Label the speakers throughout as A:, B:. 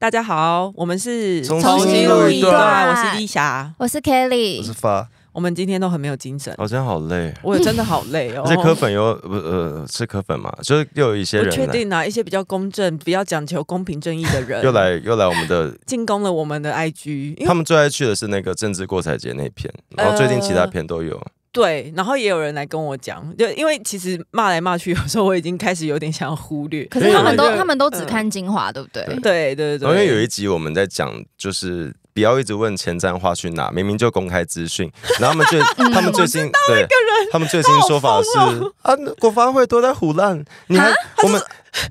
A: 大家好，我们是重新录一段。我是丽霞，
B: 我是 Kelly，我是
C: 发。
A: 我们今天都很没有精神，我
C: 今天好累，我
A: 真的好累哦。这 磕粉
C: 又不呃是磕粉嘛？就是又有一些人，确定
A: 啊，一些比较公正、比较讲求公平正义的人，又来
C: 又来我们的
A: 进攻了我们的
C: IG。他们最爱去的是那个政治过彩节那篇，然后最近其他片都有。
A: 对，然后也有人来跟我讲，就因为其实骂来骂去，有时候我已经开始有点想要忽略。可
B: 是他们都他们都只看精华，对不对？对对。因为有一
C: 集我们在讲，就是不要一直问前瞻话去哪，明明就公开资讯。然后他们最 他们最新对，他们最新说法是啊，国发会都在胡乱。你们我们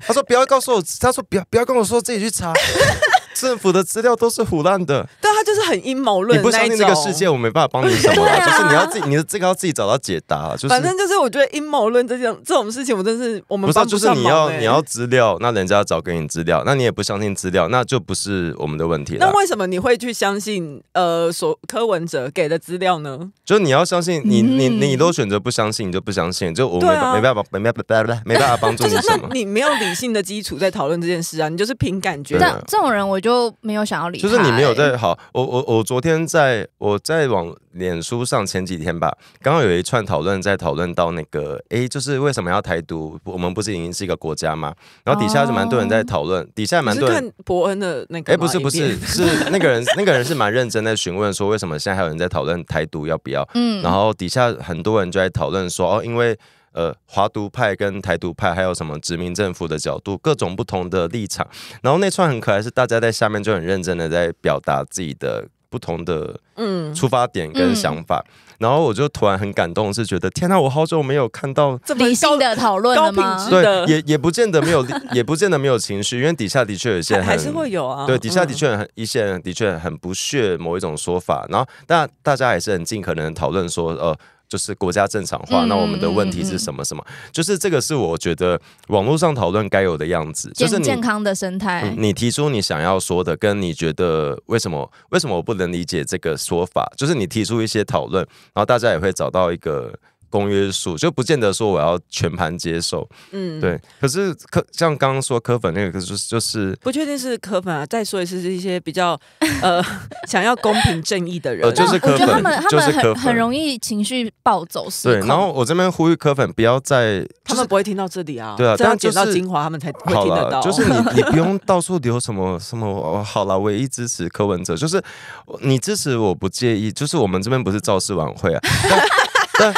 C: 他说不要告诉我，他说不要不要跟我说，自己去查。政府的资料都是胡乱的，
A: 对他就是很阴谋论。你不相信这个世
C: 界，我没办法帮你什么。就是你要自，己，你这个要自己找到解答。就是反正
A: 就是我觉得阴谋论这件这种事情，我真是我们不是。就是你要你要
C: 资料，那人家要找给你资料，那你也不相信资料，那就不是我们的问题了。那为
A: 什么你会去相信呃，所柯文哲给的资料呢？
C: 就你要相信你你你都选择不相信，你就不相信，就我们没办法没办法没办法帮助。就是那你
A: 没有理性的基础在讨论这件事啊，你就是凭感觉。这种人我就。就没有想要离，就是你没有
C: 在好，我我我昨天在我在往脸书上前几天吧，刚刚有一串讨论在讨论到那个，哎，就是为什么要台独？我们不是已经是一个国家吗？然后底下是蛮多人在讨论，底下蛮多人看
A: 伯恩的那个，哎，不是不是是那个人，
C: 那个人是蛮认真在询问说，为什么现在还有人在讨论台独要不要？嗯，然后底下很多人就在讨论说，哦，因为。呃，华独派跟台独派，还有什么殖民政府的角度，各种不同的立场。然后那串很可爱，是大家在下面就很认真的在表达自己的不同的嗯出发点跟想法。然后我就突然很感动，是觉得天哪，我好久没有看到
B: 理性的讨论，高品对，的，
C: 也也不见得没有，也不见得没有情绪，因为底下的确有一些还是会有啊。对，底下的确很一些人的确很不屑某一种说法。然后，但大家也是很尽可能讨论说，呃。就是国家正常化，那我们的问题是什么？什么？就是这个，是我觉得网络上讨论该有的样子，就是健
B: 康的生态。
C: 你提出你想要说的，跟你觉得为什么？为什么我不能理解这个说法？就是你提出一些讨论，然后大家也会找到一个。公约数就不见得说我要全盘接受，嗯，对。可是科像刚刚说科粉那个就是就是
A: 不确定是科粉啊，再说一次，是一些比较呃想要公平正义的
C: 人，就是我粉，就他们他们很很
B: 容易情绪暴走。对，然后
C: 我这边呼吁科粉不要再，
B: 他们不会听到这里啊，
C: 对啊，这样剪到精
B: 华他们才会
C: 听得到。就是你你不用到处留什么什么好了，唯一支持柯文哲，就是你支持我不介意，就是我们这边不是造势晚会啊，
B: 但。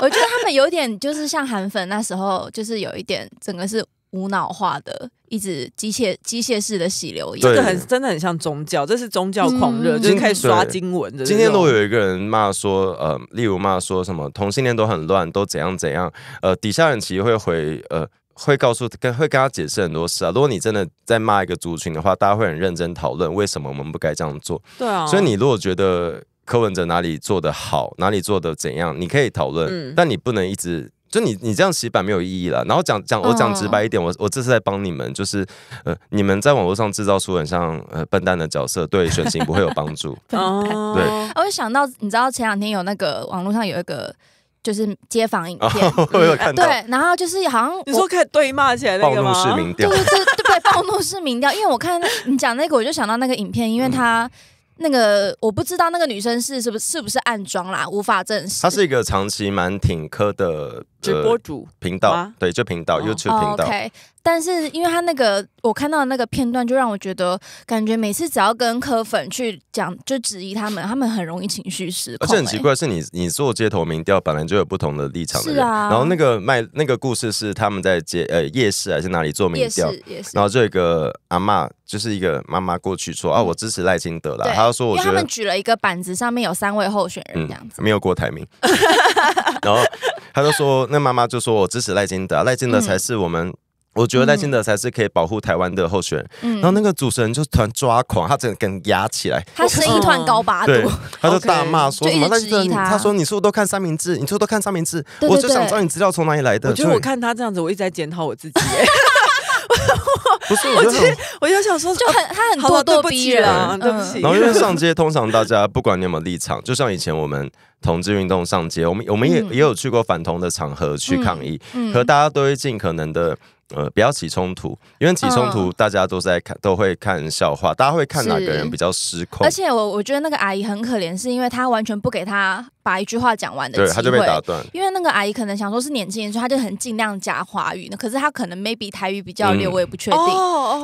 B: 我觉得他们有点就是像韩粉那时候，就是有一点整个是无脑化的，一直机械机械式的洗流，
A: 这个很真的很像宗教，这是宗教狂热，就是开始刷经文。今天如果有
C: 一个人骂说，呃，例如骂说什么同性恋都很乱，都怎样怎样，呃，底下人其实会回，呃，会告诉跟会跟他解释很多事啊。如果你真的在骂一个族群的话，大家会很认真讨论为什么我们不该这样做。对啊，所以你如果觉得。柯文哲哪里做的好，哪里做的怎样，你可以讨论，但你不能一直就你你这样洗版没有意义了。然后讲讲我讲直白一点，我我这是在帮你们，就是呃，你们在网络上制造出很像呃笨蛋的角色，对选情不会有帮助。对，
B: 我就想到你知道前两天有那个网络上有一个就是街访影片，我有看到。对，然后就是好像你说可以对骂起来那个吗？对对对对，暴怒市民调，因为我看你讲那个，我就想到那个影片，因为他。那个我不知道，那个女生是是不是是不是暗装啦，无法证实。
C: 她是一个长期蛮挺科的。直播主频道对，就频道 YouTube 频道。okay
B: 但是因为他那个我看到的那个片段，就让我觉得感觉每次只要跟柯粉去讲，就质疑他们，他们很容易情绪失控。而且很奇怪是，
C: 你你做街头民调，本来就有不同的立场。是啊。然后那个卖那个故事是他们在街呃夜市还是哪里做民调？夜市夜市。然后这个阿妈就是一个妈妈过去说：“啊，我支持赖清德啦。”她就说，我觉得他们举
B: 了一个板子，上面有三位候选人这
C: 样子，没有郭台铭。然后她就说。那妈妈就说：“我支持赖金德，赖金德才是我们，我觉得赖金德才是可以保护台湾的候选人。”然后那个主持人就突然抓狂，他整个跟压起来，他声音突然高八度，他就大骂说：“他质疑德，他说你是不是都看三明治？你是不是都看三明治？我就想知道你知道从哪里来的。”就我看
A: 他这样子，我一直在检讨我自己。不是，我就我就想说，就很他很咄咄逼人，对不起。然后因为上
C: 街，通常大家不管你有没有立场，就像以前我们同志运动上街，我们我们也也有去过反同的场合去抗议，可大家都会尽可能的。呃，不要起冲突，因为起冲突，大家都在看，都会看笑话。大家会看哪个人比较失控？而且
B: 我我觉得那个阿姨很可怜，是因为她完全不给她把一句话讲完的机会，因为那个阿姨可能想说是年轻人，所以她就很尽量讲华语可是她可能 maybe 台语比较流，我也不确定。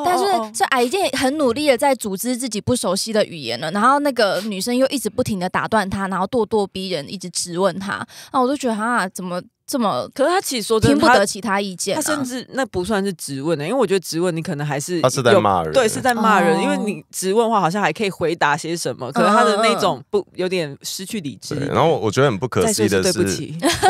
B: 但是这阿姨就很努力的在组织自己不熟悉的语言了。然后那个女生又一直不停的打断她，然后咄咄逼人，一直质问她，那我就觉得啊，怎么？这么，可是他其实说听不得其他意见，他甚至那不
A: 算是质问的，因为我觉得质问你可能还是他是在骂人，对，是在骂人，因为你质问话好像还可以回答些什么，可是他的那种不有点失去理
C: 智。然后我我觉得很不可思议的是，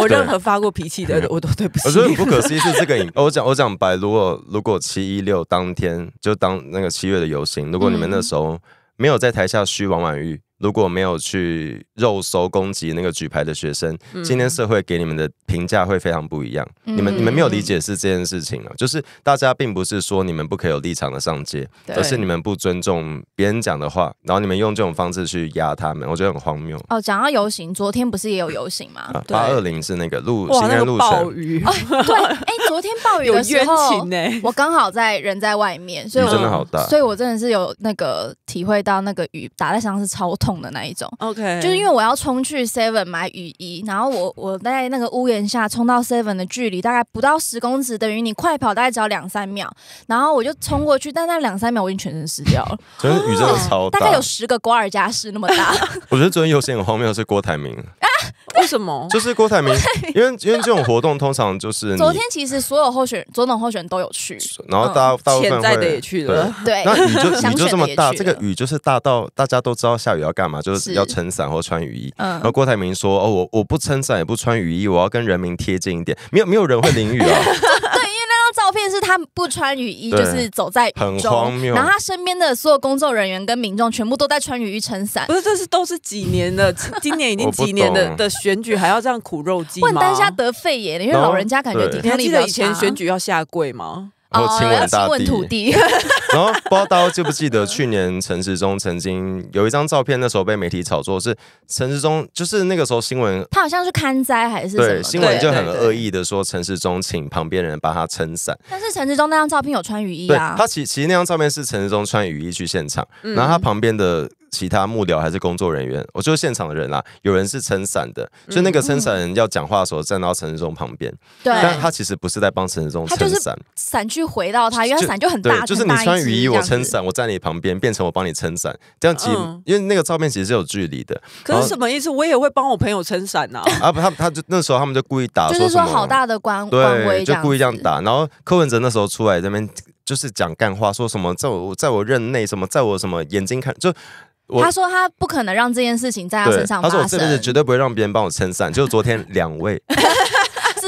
C: 我任何
A: 发过脾气的我都对不起。我觉得很不可思议是这个影，
C: 我讲我讲白，如果如果七一六当天就当那个七月的游行，如果你们那时候没有在台下嘘王婉玉。如果没有去肉搜攻击那个举牌的学生，今天社会给你们的评价会非常不一样。你们你们没有理解是这件事情啊，就是大家并不是说你们不可以有立场的上街，而是你们不尊重别人讲的话，然后你们用这种方式去压他们，我觉得很荒谬。
B: 哦，讲到游行，昨天不是也有游行吗？八二
C: 零是那个路西安路哦、对，
B: 哎，昨天暴雨的 时候，我刚好在人在外面，所以真的好大，所以我真的是有那个体会到那个雨打在身上是超痛。痛的那一种，OK，就是因为我要冲去 Seven 买雨衣，然后我我在那个屋檐下冲到 Seven 的距离大概不到十公尺，等于你快跑大概只要两三秒，然后我就冲过去，但那两三秒我已经全身湿掉了，
C: 就 是真的超大，大概有
B: 十个瓜尔佳氏那么大。
C: 我觉得昨天又先很荒谬是郭台铭。什么？就是郭台铭，因为因为这种活动通常就是昨天，
B: 其实所有候选总统候选都有去，然后大大部分的也去了。对，那雨就 雨就这么大，这
C: 个雨就是大到大家都知道下雨要干嘛，就是要撑伞或穿雨衣。然后郭台铭说：“哦，我我不撑伞也不穿雨衣，我要跟人民贴近一点。”没有没有人会淋雨啊。
B: 照片是他不穿雨衣，就是走在雨中，然后他身边的所有工作人员跟民众全部都在穿雨衣撑伞。不是，
A: 这是都是几年的，今年已经几年的的选举还要这样苦肉计吗？问丹霞得肺炎，因为老人家感觉抵抗力差。你以前选举要下跪吗？然后亲吻大
B: 地，
C: 然后 不知道大家记不记得，去年陈世中曾经有一张照片，那时候被媒体炒作，是陈世中，就是那个时候新闻，
B: 他好像是看灾还是对新闻就很恶
C: 意的说陈世中请旁边人帮他撑伞，
B: 但是陈世中那张照片有穿雨衣啊，他其
C: 其实那张照片是陈世中穿雨衣去现场，然后他旁边的。其他幕僚还是工作人员，我就是现场的人啦。有人是撑伞的，所以那个撑伞人要讲话的时候站到陈世忠旁边。对，但他其实不是在帮陈世忠撑伞，
B: 伞去回到他，因为伞就很大，就是你穿雨衣，我撑
C: 伞，我站你旁边，变成我帮你撑伞。这样其因为那个照片其实是有距离的。可是什
A: 么意思？我也会帮我朋友撑伞啊。
C: 啊不，他他就那时候他们就故意打，就是说好大
B: 的官官威，就故意这
C: 样打。然后柯文哲那时候出来这边就是讲干话，说什么在我在我任内什么，在我什么眼睛看就。他说
B: 他不可能让这件事情在他身上发生。他说这不是
C: 绝对不会让别人帮我撑伞，就是昨天两位。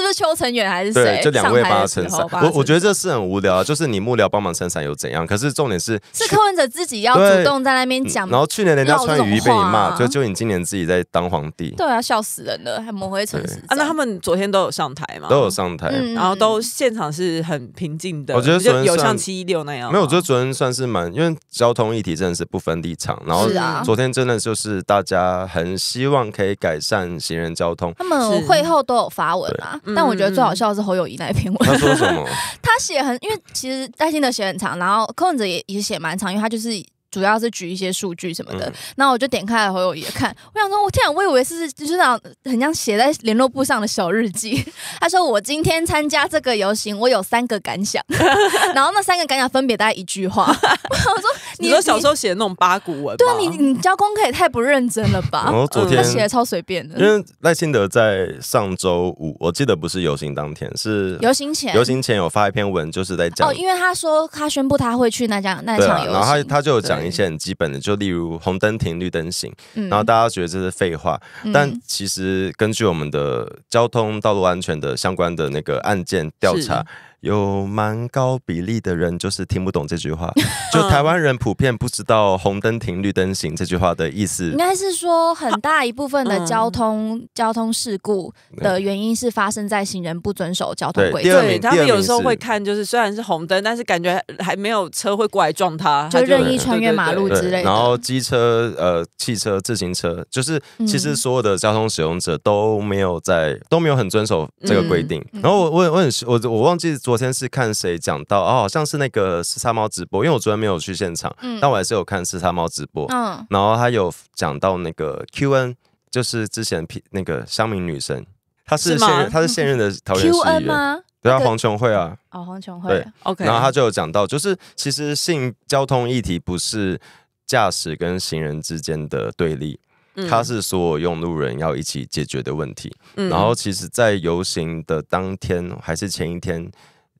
B: 是邱成远还是谁？就两位帮他撑伞。我我觉
C: 得这是很无聊，就是你幕僚帮忙撑伞又怎样？可是重点是是，客
B: 文者自己要主动在那边讲。然后
C: 去年人家穿雨衣被你骂，就就你今年自己在当皇帝。
B: 对啊，笑死人了，还抹城市。啊！那他们
A: 昨天都有上台吗？都有
C: 上台，然
A: 后都现场是很平静的。我觉得有像七一六那样，没有，我觉得
C: 昨天算是蛮，因为交通议题真的是不分立场。然后是啊，昨天真的就是大家很希望可以改善行人交通。他
B: 们会后都有发文啊，嗯。但我觉得最好笑的是侯友谊那篇文，他说什么？他写很，因为其实戴心的写很长，然后柯文哲也也写蛮长，因为他就是。主要是举一些数据什么的，那、我就点开了侯友也看，我想说，我天啊，我以为是就是那种很像写在联络簿上的小日记。他说我今天参加这个游行，我有三个感想，然后那三个感想分别大概一句话。我说你说小时
A: 候写的那种八股文？对，你
B: 你教功课也太不认真了吧？我昨天写的超随便的，因为
C: 赖清德在上周五，我记得不是游行当天，是游
B: 行前，游行
C: 前有发一篇文，就是在讲哦，因
B: 为他说他宣布他会去那家那场游行，然后他他就有讲。一些
C: 很基本的，就例如红灯停，绿灯行，然后大家觉得这是废话，但其实根据我们的交通道路安全的相关的那个案件调查。有蛮高比例的人就是听不懂这句话，就台湾人普遍不知道“红灯停，绿灯行”这句话的意思。应该
B: 是说很大一部分的交通交通事故的原因是发生在行人不遵守交通规则。对，他们有时候会看，
A: 就是虽然是红灯，但是感觉还没有车会过来撞他，就任意穿越马路之类的。然
C: 后机车、呃，汽车、自行车，就是其实所有的交通使用者都没有在都没有很遵守这个规定。然后我我我很我我忘记。昨天是看谁讲到哦，好像是那个四杀猫直播，因为我昨天没有去现场，但我还是有看四杀猫直播。嗯，然后他有讲到那个 Q N，就是之前 P 那个香茗女神，她是现任，她是现任的 桃园市议员对啊，黄琼惠啊。
B: 哦，黄琼惠。对，OK。然后他就
C: 有讲到，就是其实性交通议题不是驾驶跟行人之间的对立，它是所有用路人要一起解决的问题。然后其实，在游行的当天还是前一天。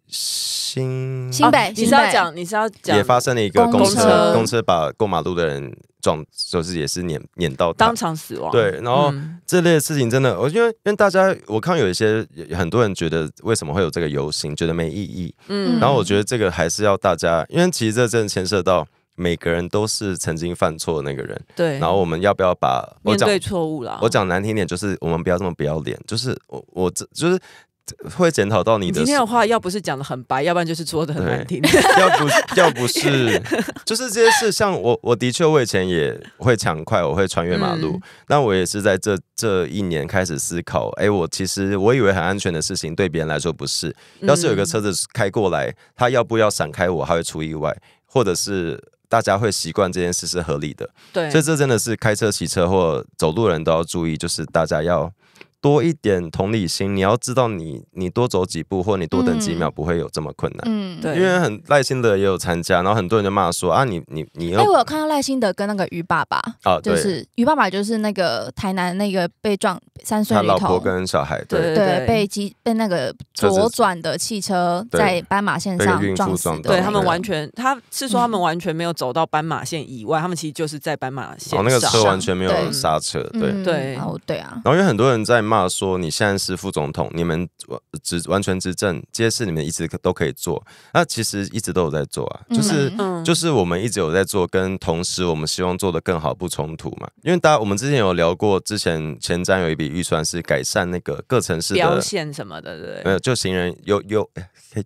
C: 新新北，
A: 你是要讲？你是要讲？也发生了一个公车，公车
C: 把过马路的人撞，就是也是碾碾到当场死亡。对，然后这类事情真的，我因为因为大家，我看有一些很多人觉得，为什么会有这个游行，觉得没意义。嗯，然后我觉得这个还是要大家，因为其实这真的牵涉到每个人都是曾经犯错的那个人。对，然后我们要不要把我面对错误了？我讲难听点，就是我们不要这么不要脸，就是我我这就是。会检讨到你的。今天的
A: 话，要不是讲的很白，要不然就是说的很难听。
C: 要不，要不是，就是这些事。像我，我的确，我以前也会抢快，我会穿越马路。但我也是在这这一年开始思考。哎，我其实我以为很安全的事情，对别人来说不是。要是有个车子开过来，他要不要闪开我？他会出意外，或者是大家会习惯这件事是合理的。对，所以这真的是开车、骑车或走路人都要注意，就是大家要。多一点同理心，你要知道，你你多走几步，或你多等几秒，不会有这么困难。嗯，对，因为很耐心的也有参加，然后很多人就骂说啊，你你你。哎，我
B: 有看到赖心德跟那个于爸爸
C: 啊，就是
B: 于爸爸，就是那个台南那个被撞三岁。他老婆跟
C: 小孩对对被
B: 机被那个左转的汽车在斑马线上撞死，对他们
A: 完全他是说他们完全没有走到斑马线以外，他们其实就是在斑马
B: 线。
C: 哦，那个车完全没有刹车，对对哦对啊，然后因为很多人在。骂说你现在是副总统，你们执完全执政，这些事你们一直可都可以做。那其实一直都有在做啊，就是就是我们一直有在做，跟同时我们希望做的更好不冲突嘛。因为大家我们之前有聊过，之前前瞻有一笔预算是改善那个各城市的表
A: 线什么的，对，没有
C: 就行人有。有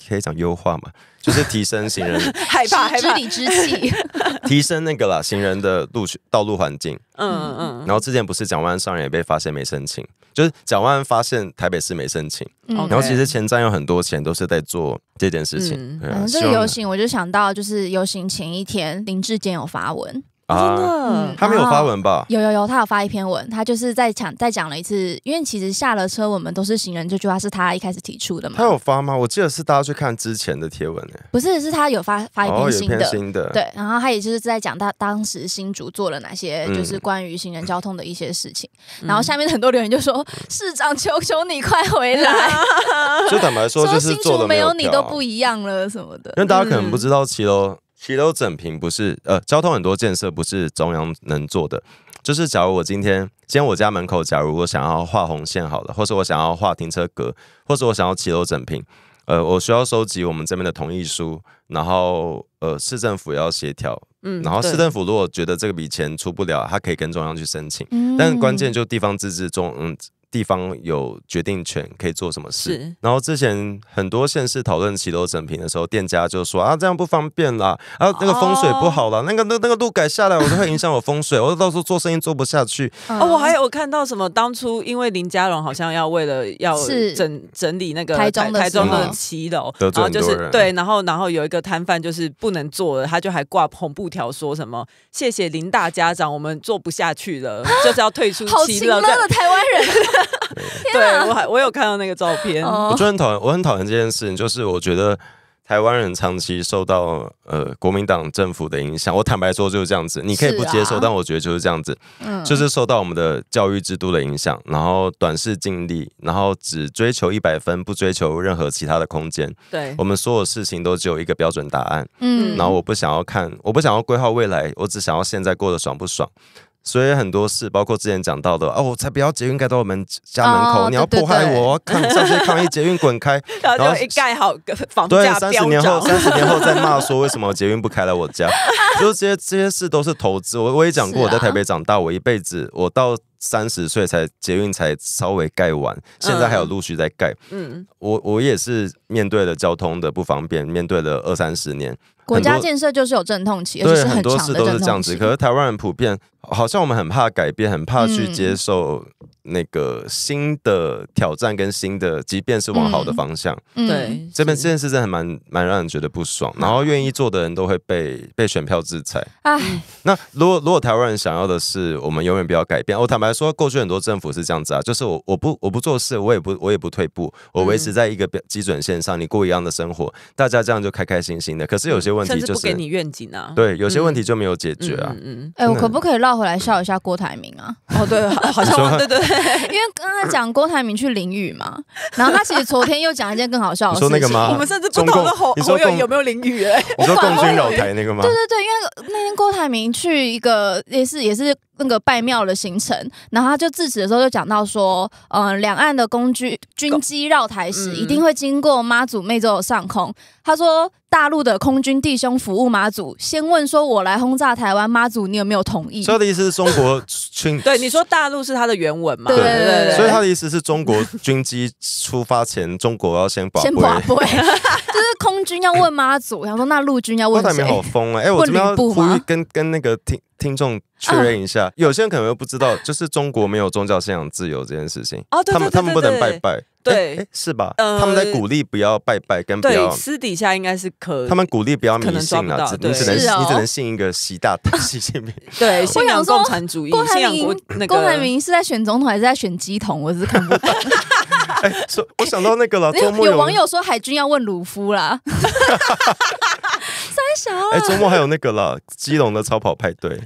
C: 可以讲优化嘛，就是提升行人，
A: 害怕，知理之气，
C: 提升那个啦，行人的路道路环境，嗯嗯，然后之前不是蒋万商人也被发现没申请，就是蒋万发现台北市没申请，然后其实前站有很多钱都是在做这件事情。嗯，这个游
B: 行我就想到，就是游行前一天林志坚有发文。
C: 真的，他没有发文吧？有
B: 有有，他有发一篇文，他就是在讲，在讲了一次，因为其实下了车，我们都是行人，这句话是他一开始提出的嘛。他
C: 有发吗？我记得是大家去看之前的贴文诶。
B: 不是，是他有发发一篇新的。有新的，对。然后他也就是在讲他当时新竹做了哪些，就是关于行人交通的一些事情。然后下面很多留言就说：“市长，求求你快回来！” 就坦白说，就是没有你都不一样了什么的。因为大家可能
C: 不知道骑楼。骑楼整平不是，呃，交通很多建设不是中央能做的。就是假如我今天，今天我家门口，假如我想要画红线好了，或者我想要画停车格，或者我想要骑楼整平，呃，我需要收集我们这边的同意书，然后呃，市政府要协调。嗯，然后市政府如果觉得这笔钱出不了，他可以跟中央去申请。嗯，但关键就地方自治中，嗯。地方有决定权，可以做什么事。然后之前很多县市讨论骑楼整平的时候，店家就说啊，这样不方便啦，啊，那个风水不好了，那个那那个路改下来，我会影响我风水，我到时候做生意做不下去。
A: 哦，我还有看到什么？当初因为林家荣好像要为了要整整理那个台中台中的骑楼，然后就是对，然后然后有一个摊贩就是不能做了，他就还挂红布条说什么：“谢谢林大家长，我们做不下去了，就是要退出骑楼。”台
B: 湾人。对，我还
A: 我有看到那个照片。我就
C: 很讨厌，我很讨厌这件事情，就是我觉得台湾人长期受到呃国民党政府的影响。我坦白说就是这样子，你可以不接受，但我觉得就是这样子，嗯、就是受到我们的教育制度的影响，然后短视尽力，然后只追求一百分，不追求任何其他的空间。对我们所有事情都只有一个标准答案。嗯，然后我不想要看，我不想要规划未来，我只想要现在过得爽不爽。所以很多事，包括之前讲到的，哦，我才不要捷运盖到我们家门口，你要迫害我，抗这些抗议，捷运滚开。然后一
A: 盖好，房价对，三十年后，三十年后再骂
C: 说 为什么捷运不开来我家，就这些这些事都是投资。我我也讲过，在台北长大，我一辈子，我到三十岁才捷运才稍微盖完，现在还有陆续在盖。嗯，我我也是面对了交通的不方便，面对了二三十年，国家建
B: 设就是有阵痛期，对，很多事都是这样子。可是
C: 台湾人普遍。好像我们很怕改变，很怕去接受那个新的挑战跟新的，即便是往好的方向。对，这边这件事真的蛮蛮让人觉得不爽。然后愿意做的人都会被被选票制裁。哎，那如果如果台湾人想要的是我们永远不要改变，我坦白说，过去很多政府是这样子啊，就是我我不我不做事，我也不我也不退步，我维持在一个标基准线上，你过一样的生活，大家这样就开开心心的。可是有些问题就是不给你愿
B: 景啊，对，
C: 有些问题就没有解决啊。嗯嗯。哎，我可
B: 不可以绕？要回来笑一下郭台铭啊！哦，对，好
C: 像对
A: 对，
B: 因为刚刚讲郭台铭去淋雨嘛，然后他其实昨天又讲一件更好笑，的事情。我们甚至不懂得侯侯友有没
A: 有淋雨？哎，我 说
B: 共军绕台那个吗？对对对，因为那天郭台铭去一个也是也是那个拜庙的行程，然后他就致辞的时候就讲到说，嗯，两岸的工具军机绕台时一定会经过妈祖湄洲的上空，他说。大陆的空军弟兄服务妈祖，先问说：“我来轰炸台湾妈祖，你有没有同意？”他的
C: 意思是，中国军
B: 对你说大陆是
A: 他的原文嘛？对对对所以他
C: 的意思是中国军机出发前，中国要先保先保
B: 军要问妈祖，然后说那陆军要问郭台铭好疯
C: 啊，哎，我这边要呼跟跟那个听听众确认一下，有些人可能又不知道，就是中国没有宗教信仰自由这件事情。哦，他们他们不能拜拜，对，是吧？他们在鼓励不要拜拜，跟不要私
A: 底下应该是可。他们鼓励不要迷
C: 信啊，只能只能你只能信一个习大大、习近平，
B: 对信仰共产主义。郭台铭，郭台铭是在选总统还是在选鸡桶？我是看不懂。
C: 哎，说我想到那个了。周末有网友
B: 说海军要问鲁夫啦。三峡。哎，周末还
C: 有那个了，基隆的超跑派对。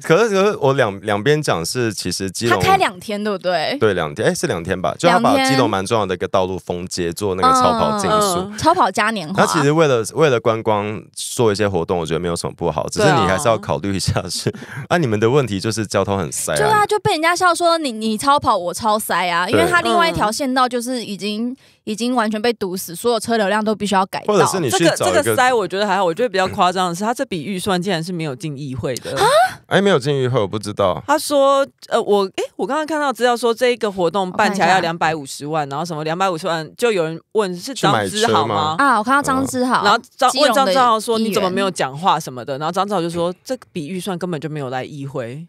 C: 可是可是，我两两边讲是，其实机动他开
B: 两天，对不对？对，
C: 两天，哎，是两天吧？就他把机动蛮重要的一个道路封街，做那个超跑竞速、
B: 超跑嘉年华。他其
C: 实为了为了观光做一些活动，我觉得没有什么不好，只是你还是要考虑一下是。啊，你们的问题就是交通很塞，对啊，
B: 就被人家笑说你你超跑，我超塞啊，因为他另外一条线道就是已经。已经完全被堵死，所有车流量都必须要改道。或者是你去找一个塞，我觉得还好。
A: 我觉得比较夸张的是，他这笔预算竟然是没有进议会的。
C: 哎，没有进议会，我不知道。
A: 他说，呃，我哎，我刚刚看到资料说，这一个活动办起来要两百五十万，然后什么两百五十万，就有人问是张之好吗？啊，我看到张之好，然后张问张之好说，你怎么没有讲话什么的？然后张之豪就说，这笔预算根本就没有来议会，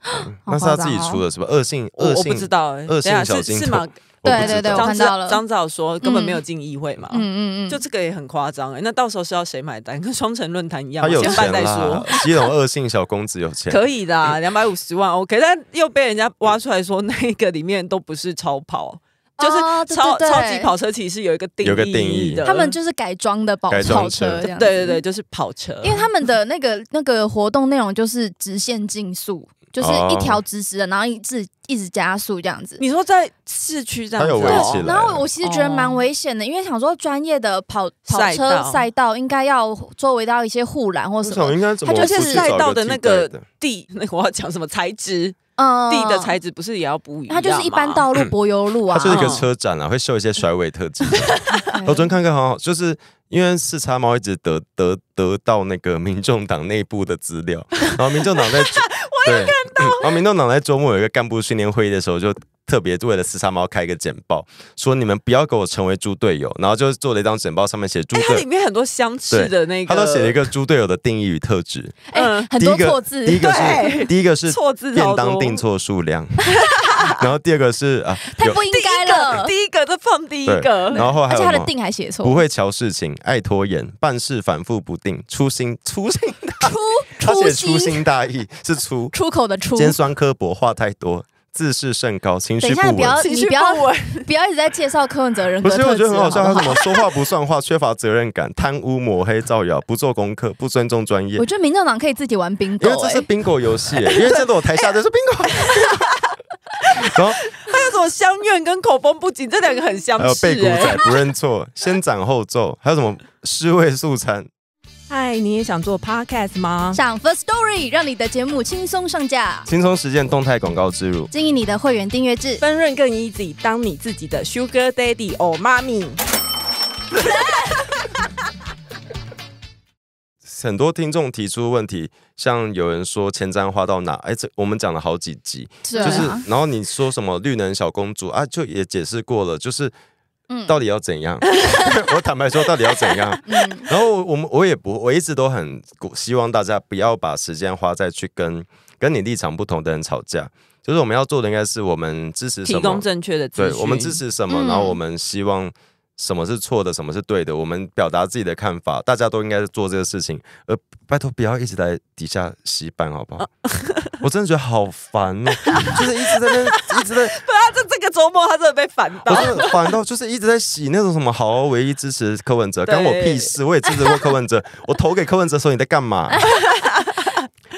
A: 那是他自己出的是吧？恶性恶性，我不知道哎，恶性小金吗？对对对，张导张导说根本没有进议会嘛，嗯嗯嗯，就这个也很夸张哎。那到时候是要谁买单？跟双城论坛一样，先办再说。基隆
C: 恶性小公子有钱，可以
A: 的，两百五十万 OK。但又被人家挖出来说，那个里面都不是超跑，
B: 就是超超级跑
A: 车，其实有一个定义，有个定义的。
B: 他们就是改装的跑车，对对对，就是
A: 跑车。因为他
B: 们的那个那个活动内容就是直线竞速。就是一条直直的，然后一直一直加速这样子。你说在市区这样，子，然后我其实觉得蛮危险的，因为想说专业的跑跑车赛道应该要周围要一些护栏或什
A: 么，
C: 它就是赛道的那个
A: 地，那个我要讲什么材质，嗯，地的材质不是也要补一样？它就是一般
B: 道路柏油路啊，它就是一个
C: 车展啊，会秀一些甩尾特技。昨天看看好好，就是因为四叉猫一直得得得到那个民众党内部的资料，然后民众党在。对，后明栋党在周末有一个干部训练会议的时候，就特别为了四杀猫开一个简报，说你们不要给我成为猪队友，然后就做了一张简报，上面写，哎，它里面
A: 很多相似的那个，他都写了
C: 一个猪队友的定义与特质，
A: 哎，很多错字，第一个是，第一个是错字便当订
C: 错数量。然后第二个是啊，太不应
A: 该了。第一个，第放第一
C: 个。然后而且他的定还写错。不会瞧事情，爱拖延，办事反复不定，粗心，粗心，
B: 粗粗心
C: 大意是粗出
B: 口的粗。尖酸
C: 刻薄，话太多，自视甚高，情绪不 情绪不稳。不要，
B: 不要一直在介绍柯文哲人格特质。我觉得很好笑，他怎么
C: 说话不算话，缺乏责任感，贪污抹黑造谣，不做功课，不尊重专业。我觉
B: 得民进党可以自己玩 bingo，因为这是
C: bingo 游戏，因为这是我台下都 是 bingo。
B: 然后还有什么相怨跟口风不紧，这两个很相似。还有背古
C: 仔不认错，先斩后奏，还有什么尸位素餐？
B: 嗨，你也想做 podcast 吗？上 First Story，让你的节目轻松上架，
C: 轻松实现动态广告植入，
B: 经营你的会员订阅制，分润更 easy。当你自己的 sugar daddy 或
A: 妈咪。
C: 很多听众提出问题，像有人说前瞻花到哪？哎，这我们讲了好几集，就是然后你说什么绿能小公主啊，就也解释过了，就是到底要怎样？我坦白说，到底要怎样？然后我们，我也不，我一直都很希望大家不要把时间花在去跟跟你立场不同的人吵架，就是我们要做的应该是我们支持什么，提供正确的，对，我们支持什么，然后我们希望。什么是错的，什么是对的？我们表达自己的看法，大家都应该做这个事情。呃，拜托，不要一直在底下洗版，好不好？我真的觉得好烦哦，
A: 就是一直在那，一直在。对啊，这这个周末他真的被烦到，烦
C: 到就是一直在洗那种什么“好，唯一支持柯文哲，关我屁事”，我也支持过柯文哲，我投给柯文哲的时候你在干嘛？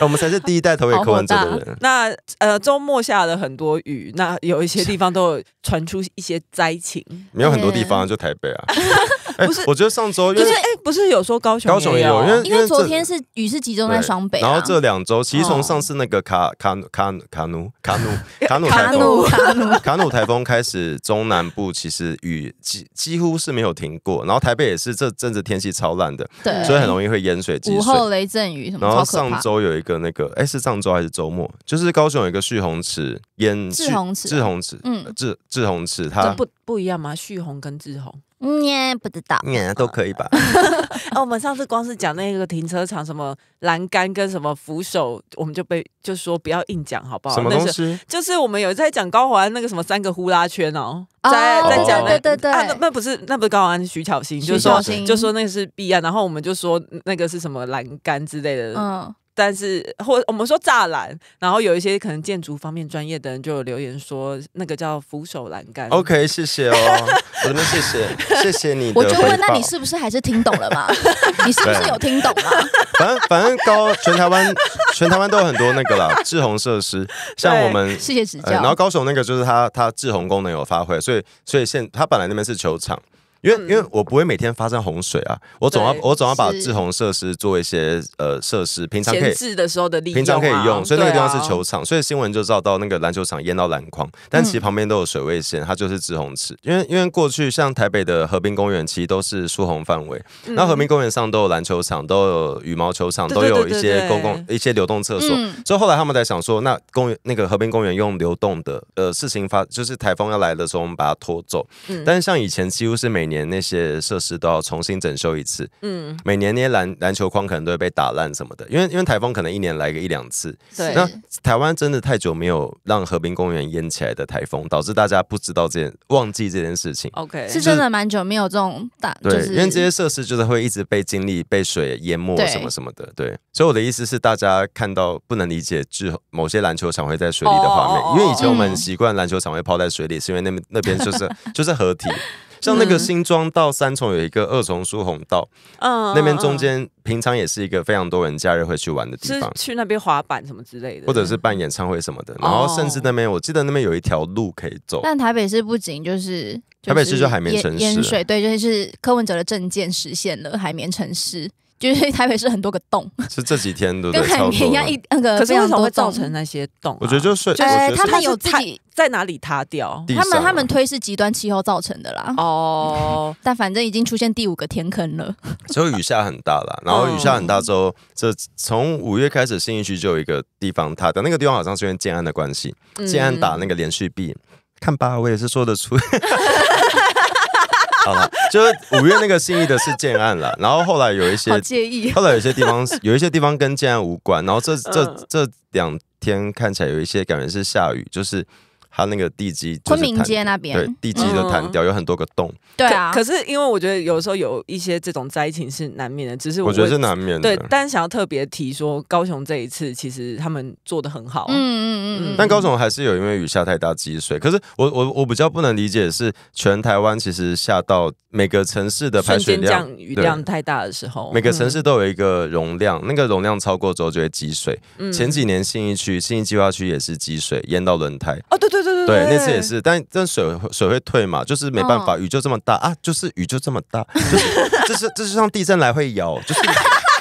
C: 我们才是第一代投给磕完者的人。
A: 那呃，周末下了很多雨，那有一些地方都传出一些灾情，没有很多地方，
C: 就台北啊。不是，我觉得上周因为哎，
B: 不是有说高雄高雄也有，因为因为昨天是雨是集中在双北。然后这
C: 两周其实从上次那个卡卡卡卡努卡努卡努 卡努卡努 台风开始，中南部其实雨几几乎是没有停过。然后台北也是这阵子天气超烂的，对，所以很容易会淹水。午后
B: 雷阵雨什么。然后上
C: 周有一个那个哎，是上周还是周末？就是高雄有一个蓄洪池淹。滞洪池，滞洪池，嗯，滞滞洪池，它不
A: 不一样吗？蓄洪跟滞洪。耶，不知道，应都可以吧？哦，我们上次光是讲那个停车场什么栏杆跟什么扶手，我们就被就说不要硬讲，好不好？什么东西？就是我们有在讲高环那个什么三个呼啦圈哦，在在讲，对对对，那那不是那不是高环，是徐巧昕，就说就说那个是 B 案，然后我们就说那个是什么栏杆之类的，嗯。但是，或我们说栅栏，然后有一些可能建筑方面专业的人就有留言说，那个叫扶手栏杆。OK，
C: 谢谢哦，这边谢谢，谢谢你。我就问，那你是
B: 不是还是听懂了吗？你是不是有听懂吗？
C: 反正反正高全台湾，全台湾都很多那个啦，志洪设施，像我们，谢谢指教。然后高手那个就是他，他志洪功能有发挥，所以所以现他本来那边是球场。因为因为我不会每天发生洪水啊，我总要我总要把制洪设施做一些呃设施，平常可以平
A: 的时候的平常可以用，所以那个地方是球
C: 场，所以新闻就照到那个篮球场淹到篮筐，但其实旁边都有水位线，它就是制洪池。因为因为过去像台北的河滨公园，其实都是疏洪范围，那河滨公园上都有篮球场，都有羽毛球场，都有一些公共一些流动厕所，所以后来他们在想说，那公园那个河滨公园用流动的呃事情发，就是台风要来的时候我们把它拖走，但是像以前几乎是每年。年那些设施都要重新整修一次，嗯，每年那些篮篮球框可能都会被打烂什么的，因为因为台风可能一年来个一两次，对。那台湾真的太久没有让河滨公园淹起来的台风，导致大家不知道这件忘记这件事情。OK，是真的
B: 蛮久没有这种大对，因为这些
C: 设施就是会一直被经历被水淹没什么什么的，对。所以我的意思是，大家看到不能理解，之后某些篮球场会在水里的画面，因为以前我们习惯篮球场会泡在水里，是因为那边那边就是 就是合体。像那个新庄到三重有一个二重疏洪道，
A: 嗯，那边中间
C: 平常也是一个非常多人假日会去玩的地方，
B: 去那边滑板什么之类的，
C: 或者是办演唱会什么的。然后甚至那边，我记得那边有一条路可以走。但
B: 台北市不仅就是，台北市就海绵城市，水对，就是柯文哲的政件实现了海绵城市。就是台北市很多个洞，
C: 是这几天都跟海平一
A: 样一那个，可是为什么会造成那些洞？我觉
C: 得就是，哎，他们有自
B: 己在哪里塌掉？他们他们推是极端气候造成的啦。哦，但反正已经出现第五个天坑了。
C: 所以雨下很大了，然后雨下很大之后，这从五月开始，新一区就有一个地方塌，掉，那个地方好像是因为建安的关系，建安打那个连续壁，看吧，我也是说得出。好了，就是五月那个新意的是建案了，然后后来有一些，后来有些地方 有一些地方跟建案无关，然后这这这两天看起来有一些感觉是下雨，就是。它那个地基，昆明街那边，对地基都弹掉，有很多个洞。
A: 对啊，可是因为我觉得有时候有一些这种灾情是难免的，只是我觉得是难免的。对，但想要特别提说，高雄这一次其实他们做的很好。嗯嗯嗯嗯。但高
C: 雄还是有因为雨下太大积水，可是我我我比较不能理解的是全台湾其实下到每个城市的排水量雨量
A: 太大的时候，每个城市
C: 都有一个容量，那个容量超过之后就会积水。前几年信义区、信义计划区也是积水淹到轮胎。哦，
A: 对对。对，那次也是，
C: 但但水水会退嘛，就是没办法，雨就这么大啊，就是雨就这么大，就是这 是这是像地震来会摇，就是。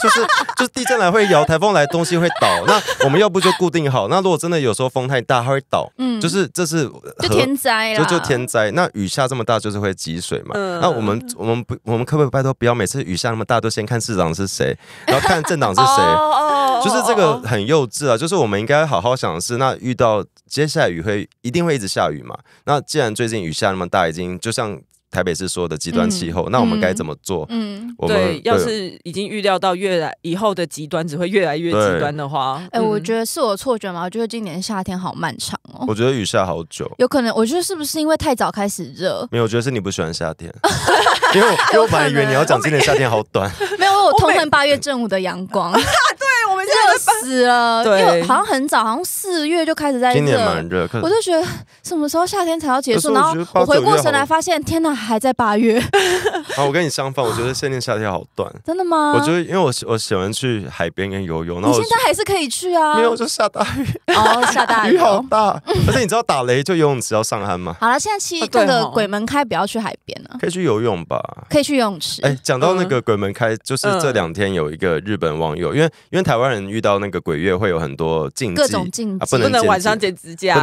C: 就是就是地震来会摇，台风来东西会倒。那我们要不就固定好？那如果真的有时候风太大，它会倒。嗯，就是这是就天
B: 灾，就就天
C: 灾。那雨下这么大，就是会积水嘛。那我们我们不，我们可不可以拜托，不要每次雨下那么大都先看市长是谁，然后看政党是谁？哦哦哦，就是这个很幼稚啊。就是我们应该好好想的是，那遇到接下来雨会一定会一直下雨嘛？那既然最近雨下那么大，已经就像。台北是说的极端气候，那我们该怎么做？嗯，
A: 们要是已经预料到越来以后的极端只会越来越极端的
C: 话，哎，我
B: 觉得是我错觉吗？我觉得今年夏天好漫长
C: 哦。我觉得雨下好久。
B: 有可能，我觉得是不是因为太早开始热？
C: 没有，我觉得是你不喜欢夏天，因为我我来以为你要讲今年夏天好短。
B: 没有，我痛恨八月正午的阳光。死了，对，好像很早，好像四月就开始在。今年蛮热，我就觉得什么时候夏天才要结束，然后我回过神来发现，天哪，还在八
C: 月。啊，我跟你相反，我觉得现在夏天好短。
B: 真的吗？我觉得，
C: 因为我我喜欢去海边跟游泳。你现在
B: 还是可以去啊？没有，就下大雨。哦，下大雨，雨好
C: 大。而且你知道打雷就游泳池要上岸吗？
B: 好了，现在七那的鬼门开，不要去海边了。
C: 可以去游泳吧？
B: 可以去泳池。
C: 哎，讲到那个鬼门开，就是这两天有一个日本网友，因为因为台湾人。遇到那个鬼月会有很多禁忌，各种禁忌，不能晚上剪
B: 指甲，不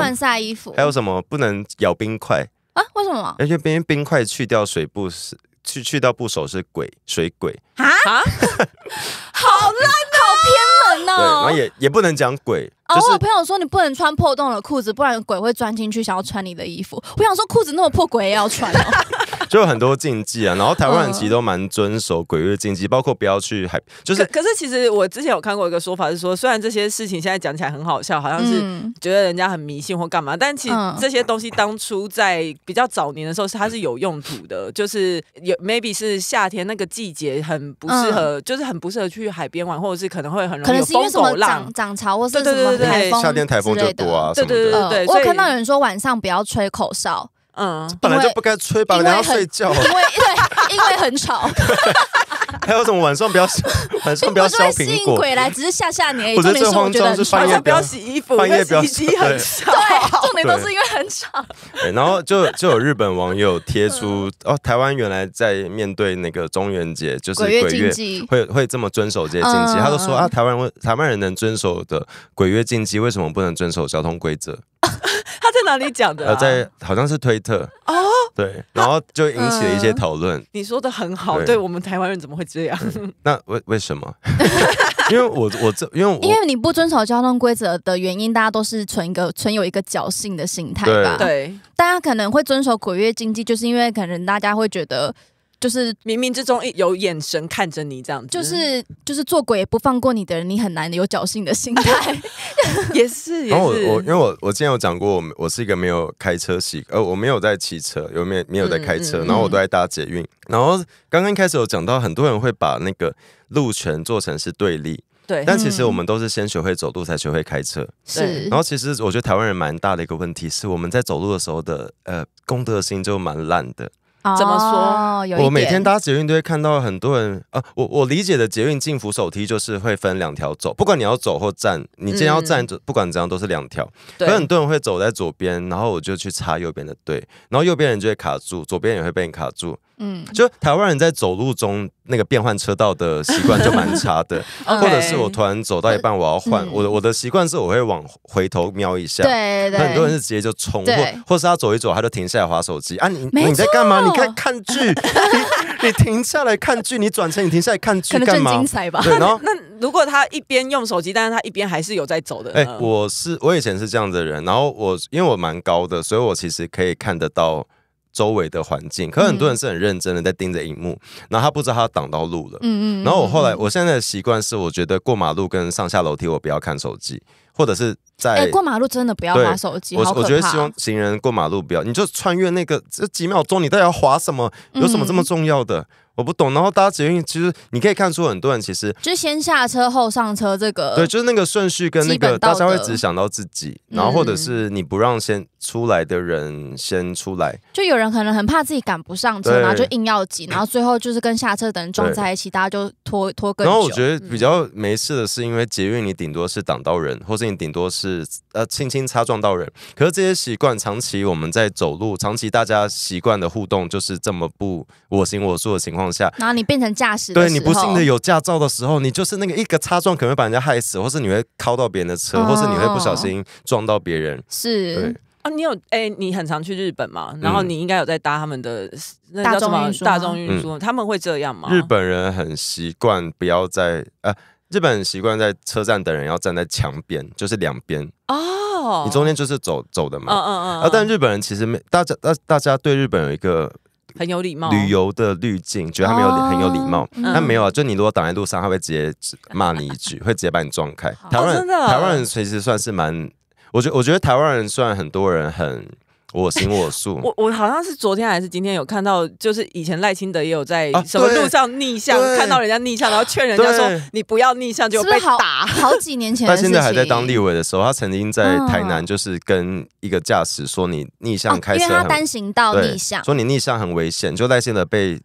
B: 能晒衣服，还有
C: 什么不能咬冰块啊？为什么？而且冰冰块去掉水不是去去掉部首是鬼水鬼
B: 啊？好烂，好偏门啊。然后
C: 也也不能讲鬼啊。我
B: 朋友说你不能穿破洞的裤子，不然鬼会钻进去想要穿你的衣服。我想说裤子那么破，鬼也要穿哦。
C: 就有很多禁忌啊，然后台湾人其实都蛮遵守鬼月禁忌，包括不要去海，就是。
A: 可是其实我之前有看过一个说法是说，虽然这些事情现在讲起来很好笑，好像是觉得人家很迷信或干嘛，但其实这些东西当初在比较早年的时候是它是有用途的，就是有 maybe 是夏天那个季节很不适合，就是很不适合去海边玩，或者是可能会很容易。可能是因为什么涨
B: 涨潮或是什么？对对对夏天台风
C: 就多啊，对对
A: 对。我看到
B: 有人说晚上不要吹口哨。嗯，
C: 本来就不该吹，本来要睡觉。因为
B: 对，因为很吵。
C: 还有什么晚上不要 晚上不要削苹果。鬼
B: 来只是吓吓你而已。我觉得最慌张是半夜不要洗衣服，半夜不要洗，很吵。对，重点都是因为很吵。
C: 然后就就有日本网友贴出哦，台湾原来在面对那个中元节就是鬼月会会这么遵守这些禁忌。他都说啊，台湾台湾人能遵守的鬼月禁忌，为什么不能遵守交通规则？
A: 哪里讲的？在
C: 好像是推特哦，对，然后就引起了一些讨论。你
B: 说的很好，对我们台湾人怎么会这样？
C: 那为为什么？因为我我这因为因
B: 为你不遵守交通规则的原因，大家都是存一个存有一个侥幸的心态吧。对，大家可能会遵守鬼月经济，就是因为可能大家会觉得。
A: 就是冥冥之中有眼神看着你这样子，就是
B: 就是做鬼也不放过你的人，你很难有侥幸的心态。也是，然后我我因
C: 为我我之前有讲过，我我是一个没有开车习，呃，我没有在骑车，有没没有在开车，然后我都在搭捷运。然后刚刚一开始有讲到，很多人会把那个路权做成是对立，对，但其实我们都是先学会走路才学会开车。是，然后其实我觉得台湾人蛮大的一个问题，是我们在走路的时候的呃功德心就蛮烂的。
B: 怎么说？我每天搭捷
C: 运都会看到很多人啊，我我理解的捷运进扶手梯就是会分两条走，不管你要走或站，你今天要站着，不管怎样都是两条。有很多人会走在左边，然后我就去插右边的队，然后右边人就会卡住，左边也会被你卡住。嗯，就台湾人在走路中那个变换车道的习惯就蛮差的，或者是我突然走到一半，我要换，我的我的习惯是我会往回头瞄一下，对对很多人是直接就冲或或是他走一走，他就停下来划手机啊，你你在干嘛？你看看剧，你停下来看剧，你转身你停下来看剧，干嘛？精彩吧。对，然后那
A: 如果他一边用手机，但是他一边还是有在走的。哎，我
C: 是我以前是这样的人，然后我因为我蛮高的，所以我其实可以看得到。周围的环境，可很多人是很认真的在盯着荧幕，然后他不知道他挡到路了。嗯嗯。然后我后来，我现在的习惯是，我觉得过马路跟上下楼梯，我不要看手机，或者是在过
B: 马路真的不要滑手机。我我觉得希望
C: 行人过马路不要，你就穿越那个这几秒钟，你到底要划什么？有什么这么重要的？我不懂，然后搭捷运其实你可以看出很多人其实
B: 就先下车后上车这个对，就
C: 是那个顺序跟那个大家会只想到自己，然后或者是你不让先出来的人先出来，
B: 就有人可能很怕自己赶不上车，然后就硬要挤，然后最后就是跟下车的人撞在一起，大家就拖拖更久。然后我觉
C: 得比较没事的是，因为捷运你顶多是挡到人，或者你顶多是呃轻轻擦撞到人。可是这些习惯长期我们在走路，长期大家习惯的互动就是这么不我行我素的情况。
B: 然后你变成驾驶，对你不幸的
C: 有驾照的时候，你就是那个一个擦撞可能会把人家害死，或是你会靠到别人的车，或是你会不小心撞到别人。是
A: 啊，你有哎，你很常去日本嘛？然后你应该有在搭他们的大众大众运输，他们会这样吗？日
C: 本人很习惯不要在啊，日本习惯在车站等人要站在墙边，就是两边
A: 哦，你中
C: 间就是走走的嘛，嗯嗯
A: 嗯。啊！但
C: 日本人其实没大家大大家对日本有一个。
A: 很有礼貌，旅
C: 游的滤镜，觉得他们有很有礼貌，但没有啊。就你如果挡在路上，他会直接骂你一句，会直接把你撞开。台湾人，台湾人其实算是蛮，我觉我觉得台湾人虽然很多人很。我行我素。我
A: 我好像是昨天还是今天有看到，就是以前赖清德也有在什么路上逆向，看到人家逆向，然后劝人家说：“你不要逆向，就被打。”好几年前，他现在还在当
C: 立委的时候，他曾经在台南就是跟一个驾驶说：“你逆向开车，因为他单
B: 行道逆向，说
C: 你逆向很危险。”就赖清德被。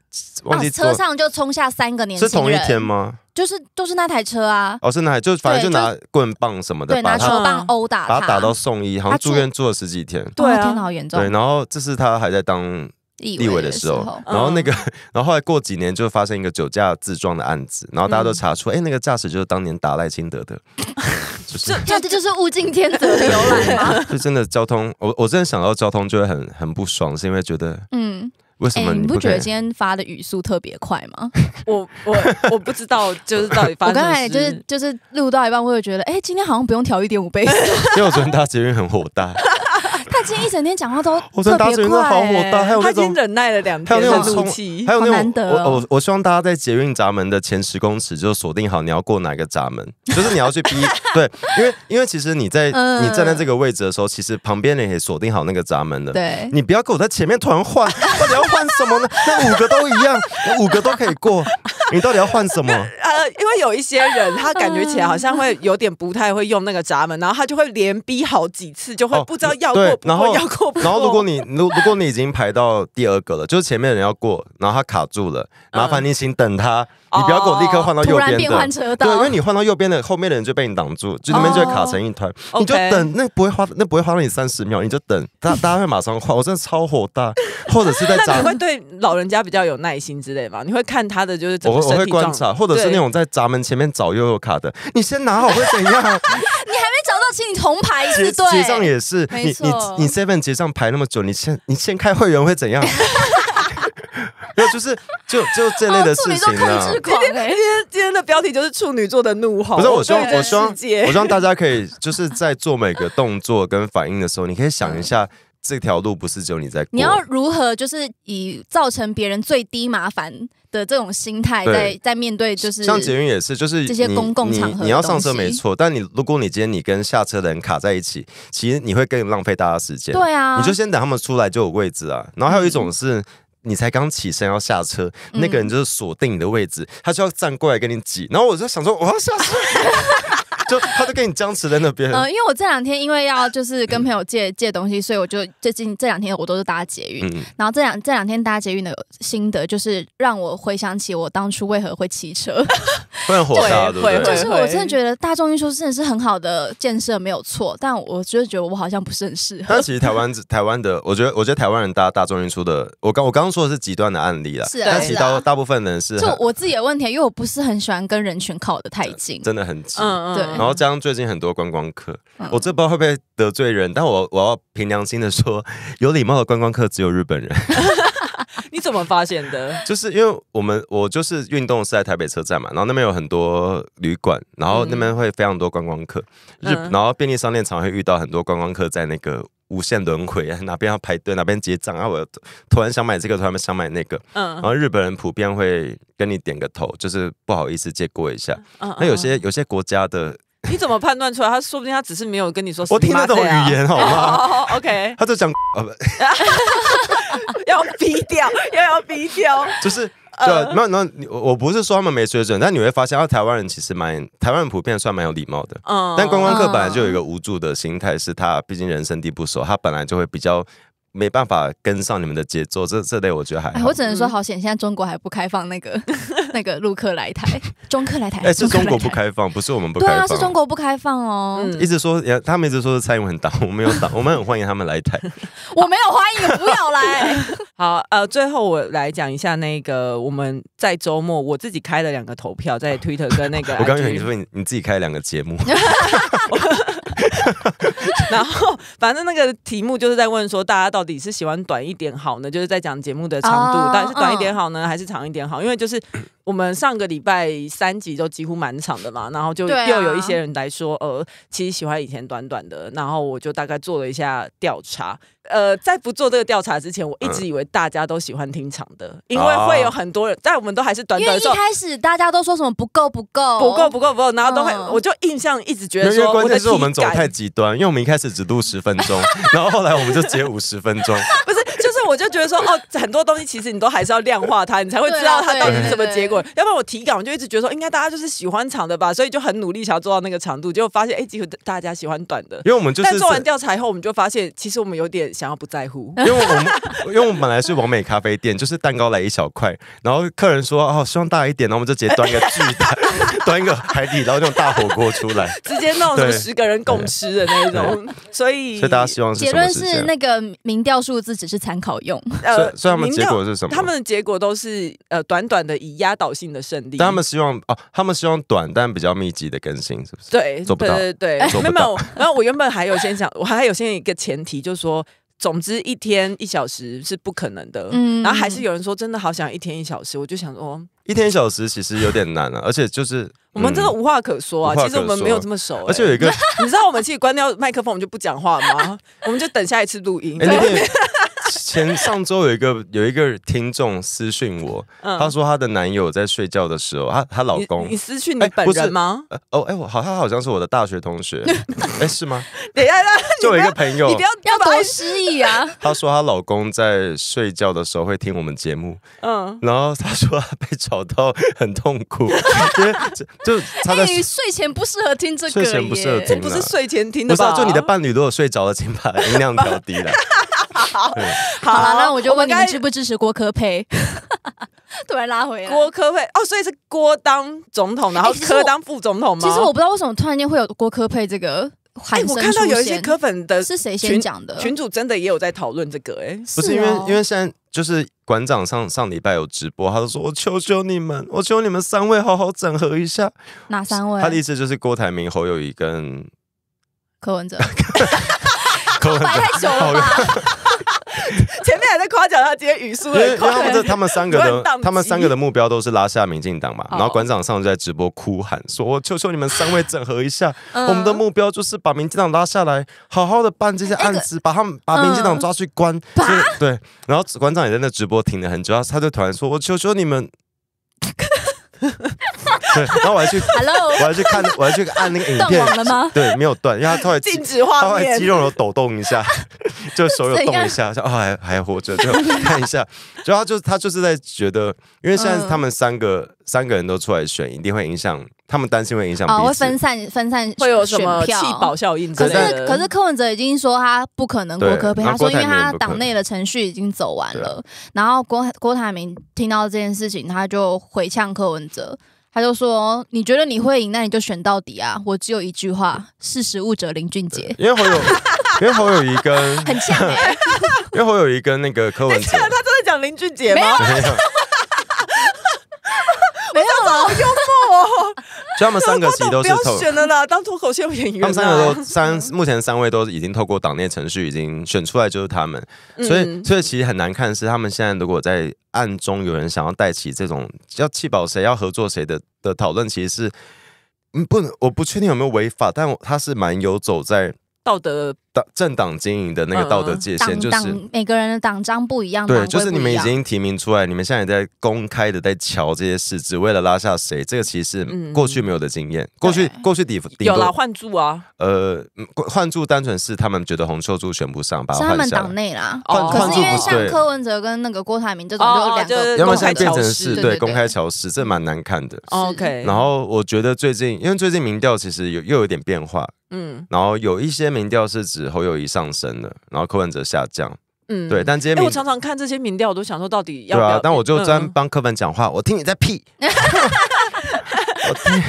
C: 那车上
B: 就冲下三个年轻人，是同一天吗？就是就是那台车啊。
C: 哦，是那台，就反正就拿棍棒什么的，对，拿球棒殴打把他，打到送医，好像住院住了十几天。对
B: 啊，好严重。对，然
C: 后这是他还在当地委的时候，然后那个，然后后来过几年就发生一个酒驾自撞的案子，然后大家都查出，哎，那个驾驶就是当年打赖清德的，就是
B: 那这就是物竞天择的由来嘛。就
C: 真的交通，我我真的想到交通就会很很不爽，是因为觉得嗯。哎，你不觉得今天
B: 发的语速特别快吗？我我我不知道，就是到底
C: 发。我刚才就是
B: 就是录到一半，我就觉得，哎，今天好像不用调一点五倍。因
C: 为我昨天他其实很火大。
B: 他今天一整天讲话都我好火大，还有他已经忍耐了两，
C: 还有那种气，还有那种，我我我希望大家在捷运闸门的前十公尺就锁定好你要过哪个闸门，就是你要去逼 对，因为因为其实你在你站在这个位置的时候，其实旁边人也锁定好那个闸门的，对，你不要跟我在前面突然换，到底要换什么呢？那五个都一样，五个都可以过，你到底要换什么？
A: 呃，因为有一些人他感觉起来好像会有点不太会用那个闸门，然后他就会连逼好几次，就会不知道要过。然后，然后如果
C: 你如如果你已经排到第二个了，就是前面的人要过，然后他卡住了，麻烦你请等他，你不要给我立刻换到右边的，对，因为你换到右边的，后面的人就被你挡住，就那边就会卡成一团，你就等，那不会花那不会花到你三十秒，你就等，大大家会马上换，我真的超火大，或者是在闸，你会
B: 对
A: 老人家比较有耐心之类嘛？你会看他的就是我我会观察，或者是那种
C: 在闸门前面找又悠卡的，你先拿好会怎样？
B: 你还。要请你重排一次对结账也是，没错。你
C: 你 seven 结账排那么久，你先你先开会员会怎样？有，就是就就这类的事情了。今
A: 天今天的标题就是处女座的怒吼。不是，我我望我希望大
C: 家可以就是在做每个动作跟反应的时候，你可以想一下这条路不是只有你在。你要
B: 如何就是以造成别人最低麻烦？的这种心态在在面对就是像捷
C: 运也是就是这些公共场合，你要上车没错，但你如果你今天你跟下车的人卡在一起，其实你会更浪费大家时间。对啊，你就先等他们出来就有位置啊。然后还有一种是。你才刚起身要下车，那个人就是锁定你的位置，他就要站过来跟你挤，然后我就想说我要下车，就他就跟你僵持在那边。嗯，
B: 因为我这两天因为要就是跟朋友借借东西，所以我就最近这两天我都是搭捷运，然后这两这两天搭捷运的心得就是让我回想起我当初为何会骑车，
C: 然 火大，对，就是我真的觉
B: 得大众运输真的是很好的建设没有错，但我就是觉得我好像不是很适合。但其实台湾
C: 台湾的，我觉得我觉得台湾人搭大众运输的，我刚我刚。做是极端的案例是啊、但其实大部分人是就
B: 我自己的问题，因为我不是很喜欢跟人群靠得太近，真
C: 的很近。对，然后加上最近很多观光客，我这不知道会不会得罪人，但我我要凭良心的说，有礼貌的观光客只有日本人。
A: 你怎么发现的？
C: 就是因为我们我就是运动是在台北车站嘛，然后那边有很多旅馆，然后那边会非常多观光客，日然后便利商店常会遇到很多观光客在那个无限轮回啊，哪边要排队，哪边结账啊，我突然想买这个，突然想买那个，然后日本人普遍会跟你点个头，就是不好意思借过一下。那有些有些国家的，
A: 你怎么判断出来？他说不定他只是没有跟你说，我听得懂语言好吗？OK，
C: 他就讲呃，
A: 要逼掉，又要逼掉，就是，
C: 对，那那我我不是说他们没水准，但你会发现，啊，台湾人其实蛮，台湾人普遍算蛮有礼貌的，嗯，但观光客本来就有一个无助的心态，是他毕竟人生地不熟，他本来就会比较。没办法跟上你们的节奏，这这类我觉得还……我
B: 只能说好险，现在中国还不开放那个 那个陆客来台、中客来台。哎，是中国不开
C: 放，不是我们不开放。对啊，是中
B: 国不开放哦。一
C: 直说他们一直说蔡英文挡我们，有挡我们，很欢迎他们来台。
B: 我没有欢迎，不要来。
C: 好，呃，最后
A: 我来讲一下那个我们在周末我自己开了两个投票，在 Twitter 跟那个……我刚跟你说
C: 你你自己开了两个节目。
A: 然后，反正那个题目就是在问说，大家到底是喜欢短一点好呢？就是在讲节目的长度，到底是短一点好呢，还是长一点好？因为就是。我们上个礼拜三集都几乎满场的嘛，然后就又有一些人来说，呃，其实喜欢以前短短的，然后我就大概做了一下调查。呃，在不做这个调查之前，我一直以为大家都喜欢听长的，因为会有很多人，但我们都还是短短的因为一开
B: 始大家都说什么不够不够不
A: 够不够不够，然后都会，我就印象一直觉得，因为关键是我们走太
C: 极端，因为我们一开始只录十分钟，然后后来我们就接五十分钟，不
A: 是。我就觉得说，哦，很多东西其实你都还是要量化它，你才会知道它到底是什么结果。要不然我体感我就一直觉得说，应该大家就是喜欢长的吧，所以就很努力想要做到那个长度，结果发现哎，几乎大家喜欢短的。因为我们就是做完调查以后，我们就发现其实我们有点想要不在乎，因为我们
C: 因为我们本来是完美咖啡店，就是蛋糕来一小块，然后客人说哦，希望大一点，然后我们就直接端一个巨大的。端一个海底捞那种大火锅出来，直接闹出十
B: 个人共吃的那种，所以所以大家
C: 希望结论是那
B: 个民调数字只是参考用，呃，所以他们结果
C: 是什么？他
A: 们的结果都是呃，短短的以压倒性的胜利。他们希
C: 望哦，他们希望短但比较密集的更新，是不是？对，做不到，对，有没有。
A: 然后我原本还有先想，我还有先一个前提，就是说。总之一天一小时是不可能的，嗯，然后还是有人说真的好想一天一小时，我就想说
C: 一天一小时其实有点难啊，而且就是我们真的
A: 无话可说啊，其实我们没有这么熟，而且有一个你知道我们其实关掉麦克风，我们就不讲话吗？我们就等下一次录音。
C: 上周有一个有一个听众私讯我，他说他的男友在睡觉的时候，他他老公你
A: 私讯你本人吗？
C: 哦，哎，我好，他好像是我的大学同学，哎，是吗？
A: 等下，就一个朋
C: 友，你不要
B: 要多失忆啊！
C: 他说他老公在睡觉的时候会听我们节目，嗯，然后他说他被吵到很痛苦，就就他的
B: 睡前不适合听这个，睡前不适合听，不是睡前听，不是，就你的
C: 伴侣如果睡着了，请把音量调低了。
B: 好，好了，那我就问你支不支持郭科佩？
A: 突然拉回来，
B: 郭科佩哦，
A: 所以是郭当总
B: 统，然后科
A: 当副总统
C: 吗？其实我
B: 不知道为什么突然间会有郭科佩这个，哎，我看到有一些科粉的是谁先讲的？
A: 群主真的也有在讨论这个，哎，不是因为因为
C: 现在就是馆长上上礼拜有直播，他就说：“我求求你们，我求你们三位好好整合一下，
B: 哪三位？”他的意
C: 思就是郭台铭、侯友谊跟柯文哲。柯文哲太久了。
B: 还在夸奖他今天语速，因为他
C: 们他们三个的他们三个的目标都是拉下民进党嘛。然后馆长上次在直播哭喊说：“我求求你们三位整合一下，我们的目标就是把民进党拉下来，好好的办这些案子，把他们把民进党抓去关。”对，然后馆长也在那直播停了很久，他他就突然说：“我求求你们。” 然后我还去，Hello，我还去看，我还去按那个影片。了吗？对，没有断，因为他突然，他突然肌肉有抖动一下，就手有动一下，就还还活着，就看一下。就他就是他就是在觉得，因为现在他们三个三个人都出来选，一定会影响，他们担心会影响。哦，会分
B: 散分散，会有什么弃保效应？
C: 可是可是
B: 柯文哲已经说他不可能过科评，他说因为他党内的程序已经走完了。然后郭郭台铭听到这件事情，他就回呛柯文哲。他就说：“你觉得你会赢，那你就选到底啊！我只有一句话：事实务者林俊杰。”因为侯友，
C: 因为侯友谊跟很像，因为侯友谊跟那个柯文，他真
B: 的讲林俊杰吗？
A: 没有，好幽默哦！
C: 就他们三个其实都是透选
A: 的啦，当脱口秀演员。他们三个都
C: 三，目前三位都已经透过党内程序已经选出来，就是他们。所以，所以其实很难看是，他们现在如果在暗中有人想要带起这种要气保谁、要合作谁的的讨论，其实是嗯，不，能，我不确定有没有违法，但他是蛮有走在道德。党政党经营的那个道德界限，就是
B: 每个人的党章不一样。对，就是你们已经
C: 提名出来，你们现在也在公开的在瞧这些事，只为了拉下谁，这个其实过去没有的经验。过去过去底有了换柱啊，呃，换柱单纯是他们觉得洪秀柱选不上，把他们党
B: 内啦。可是因为像柯文哲跟那个郭台铭这种，两要么现在变成是对，公开
C: 乔石，这蛮难看的。OK。然后我觉得最近，因为最近民调其实有又有点变化，嗯，然后有一些民调是指。后又一上升了，然后柯文哲下降。嗯，对，但这些我常
A: 常看这些民调，我都想说到底要不要？但我就专
C: 帮柯文讲话，我听你在屁。
A: 我听，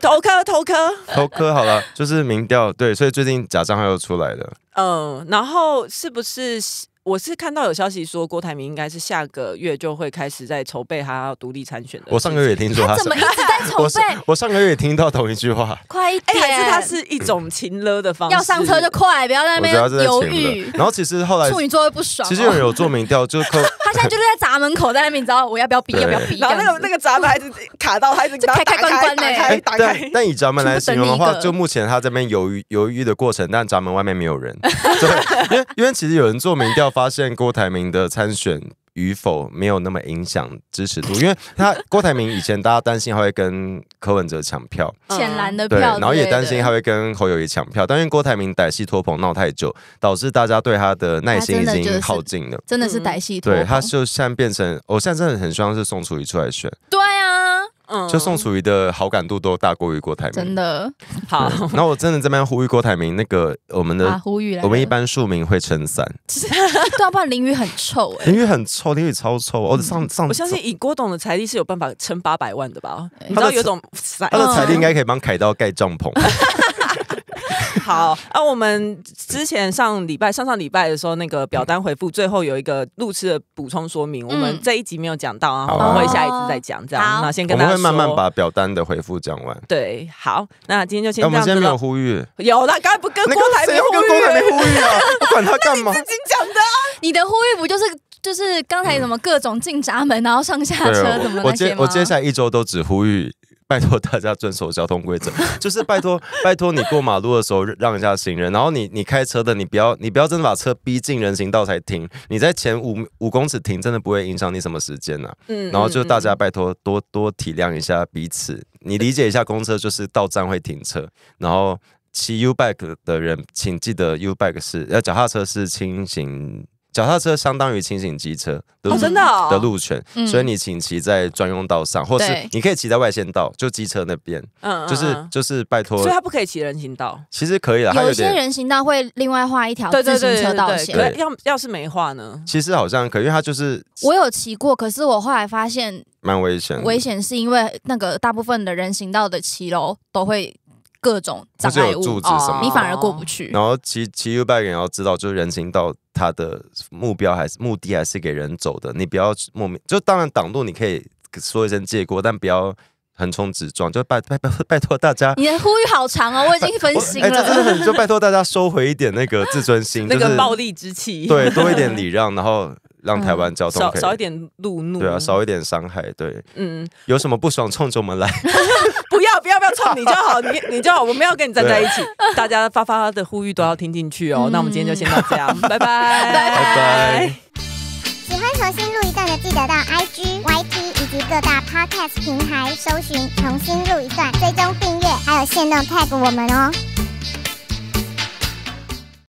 A: 偷科偷科
C: 偷科好了，就是民调对，所以最近假账号又出来了。
A: 嗯，然后是不是？我是看到有消息说，郭台铭应该是下个月就会开始在筹备他要独立参选的。我上个月也听说他怎么一直
C: 在 筹备。我上个月也听到同一句话，
B: 快一点！但是他是一
A: 种勤了的方式，要上车就
B: 快，不要在那边犹豫。然后其实后来 处女座会不爽，其实有有做民
C: 调，就是可他现在
B: 就是在闸门口，在那边，你知道我要不要比，要不要比？然后那个那个闸门还是卡到，还是开开关关的。对，但
C: 以闸门来形容的话，就目前他这边犹豫犹豫的过程，但闸门外面没有人。对，因为因为其实有人做民调。发现郭台铭的参选与否没有那么影响支持度，因为他郭台铭以前大家担心他会跟柯文哲抢票，
B: 浅蓝的票，然后也担心他会
C: 跟侯友谊抢票，但因为郭台铭歹戏拖棚闹太久，导致大家对他的耐心已经耗尽了，真的是
B: 歹戏。对他
C: 就现在变成，我现在真的很希望是宋楚瑜出来选。就宋楚瑜的好感度都大过于郭台铭，真
B: 的好。那我
C: 真的这边呼吁郭台铭，那个我们的呼吁，我们一般庶民会撑伞，
B: 对，不然淋雨很臭，
C: 哎，淋雨很臭，淋雨超臭。我上上我相信以
A: 郭董的财力是有办法撑八百万的吧？你知道有种伞，他的财力应该
C: 可以帮凯道盖帐篷。
A: 好，啊，我们之前上礼拜、上上礼拜的时候，那个表单回复最后有一个路痴的补充说明，我们这一集没有讲到啊，我们会下一次再讲，这样。那先跟大家，我会慢慢把
C: 表单的回复讲完。对，好，
B: 那今
A: 天就先。我们今天没有呼吁。有，了，刚才不跟刚才没有跟郭台没呼吁啊？
C: 管他干嘛？自己
B: 讲的。你的呼吁不就是就是刚才什么各种进闸门，然后上下车什么的。我接我接下
C: 来一周都只呼吁。拜托大家遵守交通规则，就是拜托，拜托你过马路的时候让一下行人，然后你你开车的，你不要你不要真的把车逼进人行道才停，你在前五五公尺停，真的不会影响你什么时间呐。嗯，然后就大家拜托多多体谅一下彼此，你理解一下公车就是到站会停车，然后骑 U back 的人请记得 U back 是要脚踏车是轻型。脚踏车相当于轻型机车，真的的路权，所以你请骑在专用道上，或是你可以骑在外线道，就机车那边。嗯，就是就是拜托。所以他
B: 不可以骑人行道？
C: 其实可以啦，有些人
B: 行道会另外画一条自行车道线。要要是没画呢？
C: 其实好像可，因为他就是
B: 我有骑过，可是我后来发现
C: 蛮危险。危
B: 险是因为那个大部分的人行道的骑楼都会。各种障碍物啊，你反而过不去。然
C: 后，其其 i k e 人要知道，就是人行道它的目标还是目的还是给人走的。你不要莫名，就当然挡路，你可以说一声借过，但不要横冲直撞。就拜拜拜拜托大家，你
B: 的呼吁好长哦，我已经分心了。真的很，就
C: 拜托大家收回一点那个自尊心，那个暴力
A: 之气，对，多一点
C: 礼让，然后。让台湾交通少少一
A: 点路怒，对啊，
C: 少一点伤害，对，嗯，有什么不爽冲我们来，
A: 不要不要不要冲你就好，你你就好，我们要跟你站在一起，大家发发的呼吁都要听进去哦，那我们今天就先到这，拜拜拜拜，
B: 喜欢重新录一段的，记得到 IG、YT 以及各大 Podcast 平台搜寻重新录一段，追踪订阅，还有限量 t a g 我们哦。